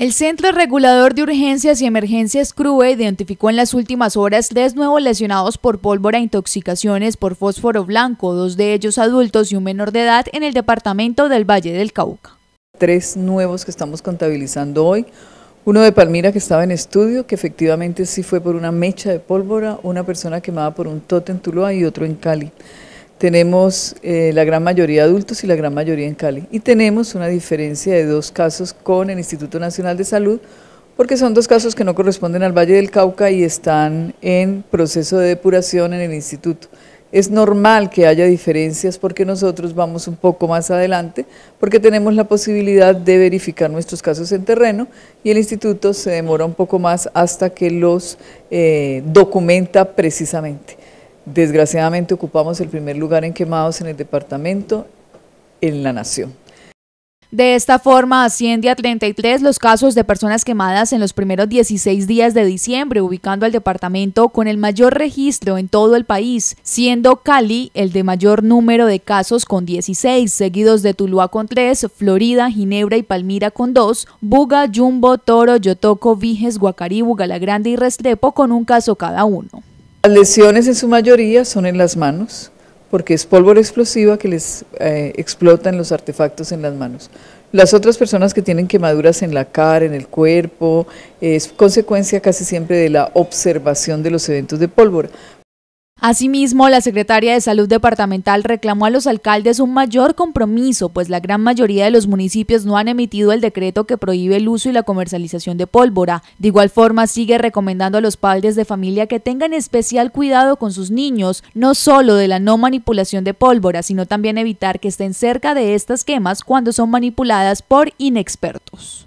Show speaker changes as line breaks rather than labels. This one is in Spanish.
El Centro Regulador de Urgencias y Emergencias CRUE identificó en las últimas horas tres nuevos lesionados por pólvora e intoxicaciones por fósforo blanco, dos de ellos adultos y un menor de edad en el departamento del Valle del Cauca.
Tres nuevos que estamos contabilizando hoy. Uno de Palmira que estaba en estudio, que efectivamente sí fue por una mecha de pólvora, una persona quemada por un tot en Tuluá y otro en Cali tenemos eh, la gran mayoría adultos y la gran mayoría en Cali. Y tenemos una diferencia de dos casos con el Instituto Nacional de Salud, porque son dos casos que no corresponden al Valle del Cauca y están en proceso de depuración en el instituto. Es normal que haya diferencias porque nosotros vamos un poco más adelante, porque tenemos la posibilidad de verificar nuestros casos en terreno y el instituto se demora un poco más hasta que los eh, documenta precisamente. Desgraciadamente ocupamos el primer lugar en quemados en el departamento, en la nación.
De esta forma, asciende a 33 los casos de personas quemadas en los primeros 16 días de diciembre, ubicando al departamento con el mayor registro en todo el país, siendo Cali el de mayor número de casos con 16, seguidos de Tuluá con 3, Florida, Ginebra y Palmira con 2, Buga, Jumbo, Toro, Yotoco, Viges, Guacaribu, Grande y Restrepo con un caso cada
uno. Las lesiones en su mayoría son en las manos, porque es pólvora explosiva que les eh, explota explotan los artefactos en las manos. Las otras personas que tienen quemaduras en la cara, en el cuerpo, es consecuencia casi siempre de la observación de los eventos de pólvora.
Asimismo, la secretaria de Salud Departamental reclamó a los alcaldes un mayor compromiso, pues la gran mayoría de los municipios no han emitido el decreto que prohíbe el uso y la comercialización de pólvora. De igual forma, sigue recomendando a los padres de familia que tengan especial cuidado con sus niños, no solo de la no manipulación de pólvora, sino también evitar que estén cerca de estas quemas cuando son manipuladas por inexpertos.